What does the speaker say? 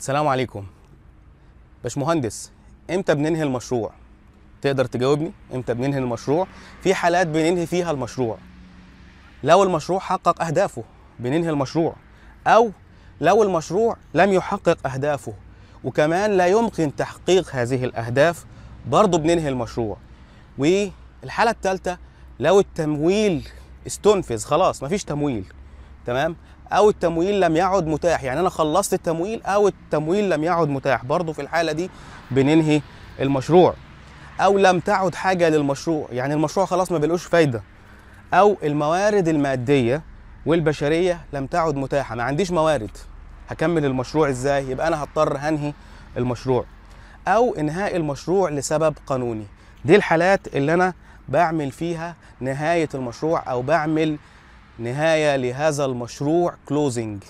السلام عليكم باشمهندس امتى بننهي المشروع تقدر تجاوبني امتى بننهي المشروع في حالات بننهي فيها المشروع لو المشروع حقق اهدافه بننهي المشروع او لو المشروع لم يحقق اهدافه وكمان لا يمكن تحقيق هذه الاهداف برضه بننهي المشروع والحاله الثالثه لو التمويل استنفذ خلاص مفيش تمويل تمام او التمويل لم يعد متاح يعني انا خلصت التمويل او التمويل لم يعد متاح برضو في الحاله دي بننهي المشروع او لم تعد حاجه للمشروع يعني المشروع خلاص ما بيلقوش فايده او الموارد الماديه والبشريه لم تعد متاحه ما عنديش موارد هكمل المشروع ازاي يبقى انا هضطر هنهي المشروع او انهاء المشروع لسبب قانوني دي الحالات اللي انا بعمل فيها نهايه المشروع او بعمل نهايه لهذا المشروع كلوزنج